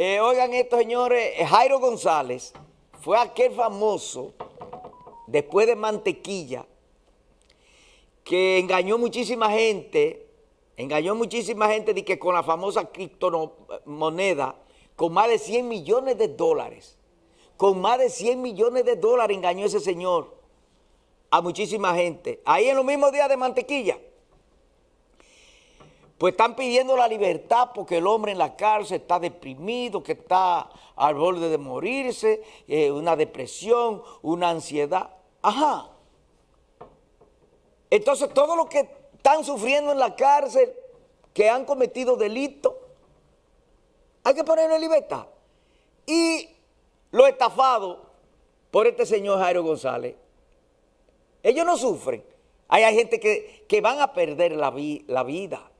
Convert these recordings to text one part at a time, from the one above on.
Eh, oigan esto, señores, eh, Jairo González fue aquel famoso, después de Mantequilla, que engañó muchísima gente, engañó muchísima gente de que con la famosa criptomoneda, con más de 100 millones de dólares, con más de 100 millones de dólares engañó ese señor a muchísima gente. Ahí en los mismos días de Mantequilla pues están pidiendo la libertad porque el hombre en la cárcel está deprimido, que está al borde de morirse, eh, una depresión, una ansiedad. Ajá. Entonces, todo lo que están sufriendo en la cárcel, que han cometido delito, hay que ponerlo en libertad. Y lo estafado por este señor Jairo González, ellos no sufren. Hay gente que, que van a perder la, la vida.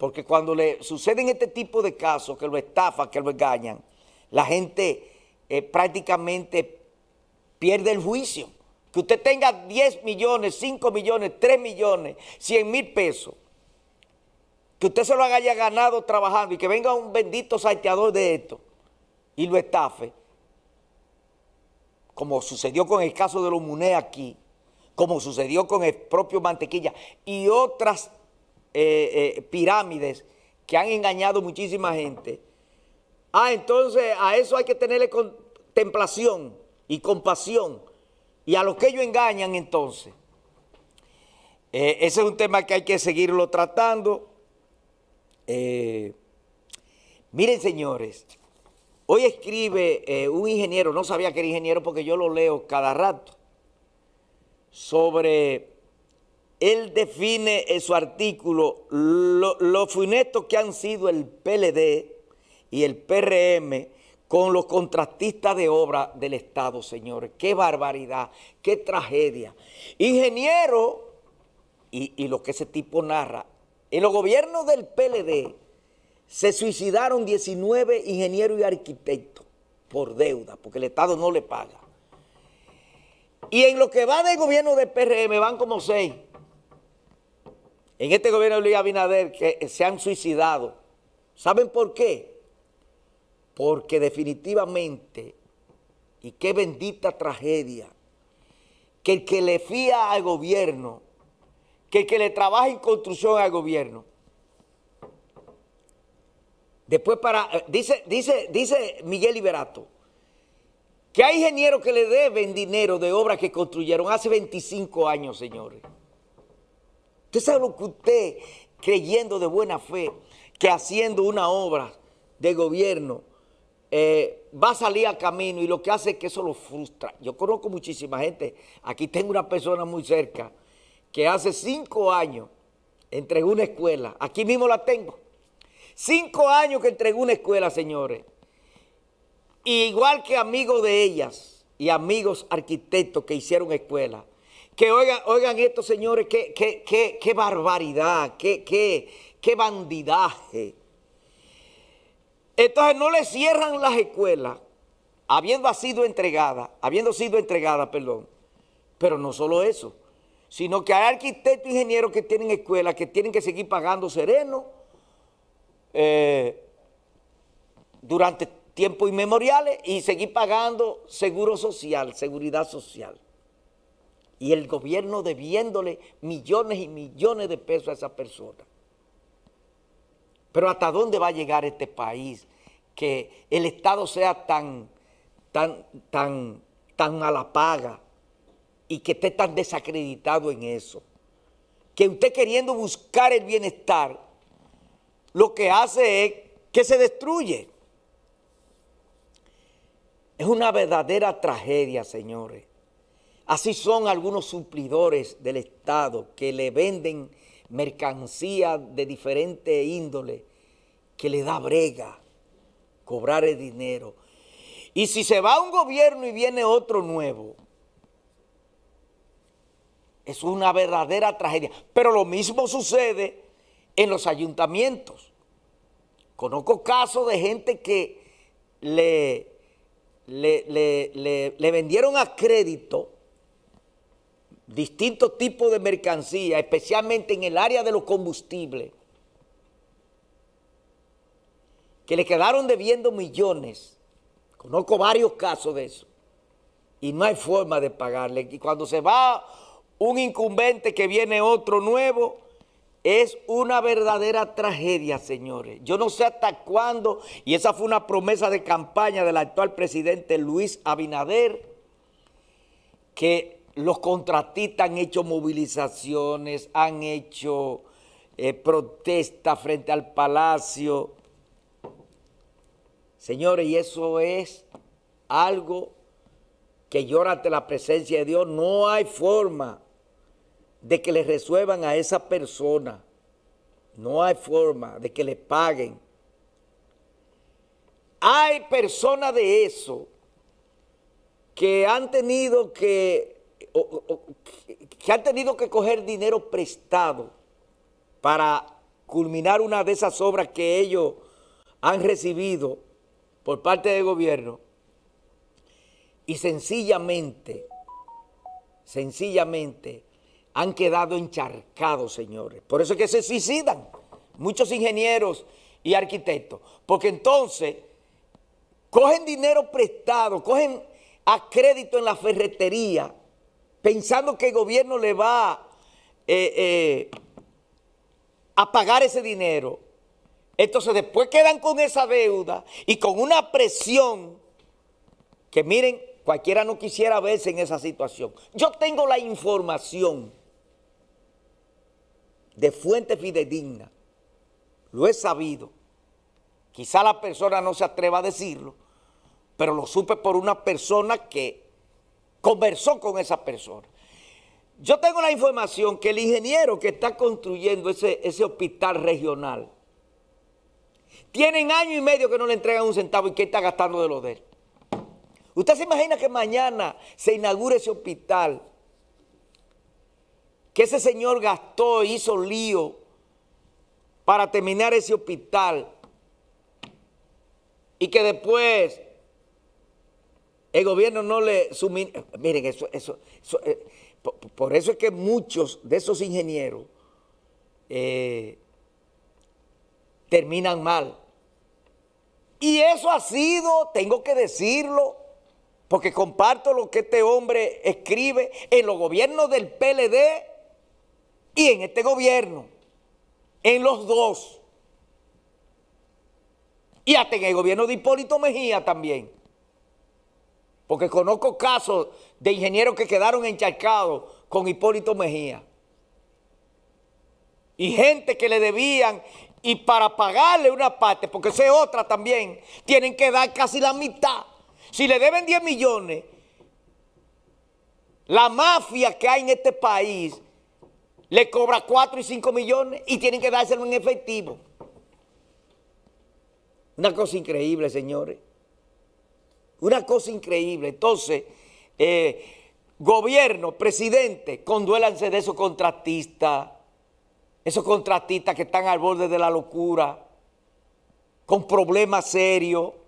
Porque cuando le suceden este tipo de casos, que lo estafan, que lo engañan, la gente eh, prácticamente pierde el juicio. Que usted tenga 10 millones, 5 millones, 3 millones, 100 mil pesos, que usted se lo haya ganado trabajando y que venga un bendito salteador de esto y lo estafe, como sucedió con el caso de los MUNE aquí, como sucedió con el propio Mantequilla y otras eh, eh, pirámides que han engañado muchísima gente. Ah, entonces a eso hay que tenerle contemplación y compasión. Y a los que ellos engañan entonces. Eh, ese es un tema que hay que seguirlo tratando. miren señores, hoy escribe un ingeniero, no sabía que era ingeniero porque yo lo leo cada rato, sobre él define en su artículo lo, lo que han sido el PLD y el PRM con los contratistas de obra del Estado, señores. Qué barbaridad, qué tragedia. Ingeniero, y, y lo que ese tipo narra, en los gobiernos del PLD se suicidaron 19 ingenieros y arquitectos por deuda, porque el Estado no le paga. Y en lo que va del gobierno del PRM van como seis en este gobierno de Luis Abinader que se han suicidado. ¿Saben por qué? Porque definitivamente, y qué bendita tragedia, que el que le fía al gobierno, que el que le trabaja en construcción al gobierno, después para, eh, dice, dice, dice Miguel Liberato, que hay ingenieros que le deben dinero de obras que construyeron hace 25 años, señores. Usted sabe lo que usted, creyendo de buena fe, que haciendo una obra de gobierno, eh, va a salir a camino y lo que hace es que eso lo frustra. Yo conozco muchísima gente. Aquí tengo una persona muy cerca que hace cinco años entregó una escuela. Aquí mismo la tengo. Cinco años que entregó una escuela, señores. igual que amigos de ellas y amigos arquitectos que hicieron escuela, que oigan, oigan esto, señores, qué, qué, barbaridad, qué, qué, bandidaje. Entonces no le cierran las escuelas, habiendo sido entregada, habiendo sido entregada, perdón. Pero no solo eso, sino que hay arquitectos e ingenieros que tienen escuelas que tienen que seguir pagando sereno eh, durante tiempos inmemoriales y seguir pagando seguro social, seguridad social y el gobierno debiéndole millones y millones de pesos a esa persona. Pero ¿hasta dónde va a llegar este país que el Estado sea tan, tan, tan, tan la paga y que esté tan desacreditado en eso? Que usted queriendo buscar el bienestar, lo que hace es que se destruye. Es una verdadera tragedia, señores. Así son algunos suplidores del Estado que le venden mercancía de diferente índole que le da brega cobrar el dinero. Y si se va un gobierno y viene otro nuevo, es una verdadera tragedia. Pero lo mismo sucede en los ayuntamientos. Conozco casos de gente que le, le, le vendieron a crédito distintos tipos de mercancía, especialmente en el área de los combustibles, que le quedaron debiendo millones. Conozco varios casos de eso. Y no hay forma de pagarle. Y cuando se va un incumbente que viene otro nuevo, es una verdadera tragedia, señores. Yo no sé hasta cuándo, y esa fue una promesa de campaña del actual presidente Luis Abinader, que los contratistas han hecho movilizaciones, han hecho eh, protestas frente al palacio. Señores, y eso es algo que llora ante la presencia de Dios. No hay forma de que le resuelvan a esa persona. No hay forma de que le paguen. Hay personas de eso que han tenido que que han tenido que coger dinero prestado para culminar una de esas obras que ellos han recibido por parte del gobierno y sencillamente, sencillamente han quedado encharcados, señores. Por eso es que se suicidan muchos ingenieros y arquitectos, porque entonces cogen dinero prestado, cogen a crédito en la ferretería, pensando que el gobierno le va eh, eh, a pagar ese dinero. Entonces después quedan con esa deuda y con una presión que miren, cualquiera no quisiera verse en esa situación. Yo tengo la información de fuente fidedigna, lo he sabido. Quizá la persona no se atreva a decirlo, pero lo supe por una persona que conversó con esa persona. Yo tengo la información que el ingeniero que está construyendo ese, ese hospital regional, tienen año y medio que no le entregan un centavo y que está gastando de lo de él. ¿Usted se imagina que mañana se inaugure ese hospital? Que ese señor gastó, hizo lío para terminar ese hospital y que después el gobierno no le suministra. Miren, eso, eso, eh, por, eso es que muchos de esos ingenieros eh, terminan mal. Y eso ha sido, tengo que decirlo, porque comparto lo que este hombre escribe en los gobiernos del PLD y en este gobierno, en los dos. Y hasta en el gobierno de Hipólito Mejía también. Porque conozco casos de ingenieros que quedaron encharcados con Hipólito Mejía. Y gente que le debían y para pagarle una parte, porque sé otra también, tienen que dar casi la mitad. Si le deben 10 millones, la mafia que hay en este país le cobra 4 y 5 millones y tienen que dárselo en efectivo. Una cosa increíble, señores. Una cosa increíble. Entonces, eh, gobierno, presidente, conduélanse de esos contratistas, esos contratistas que están al borde de la locura, con problemas serios,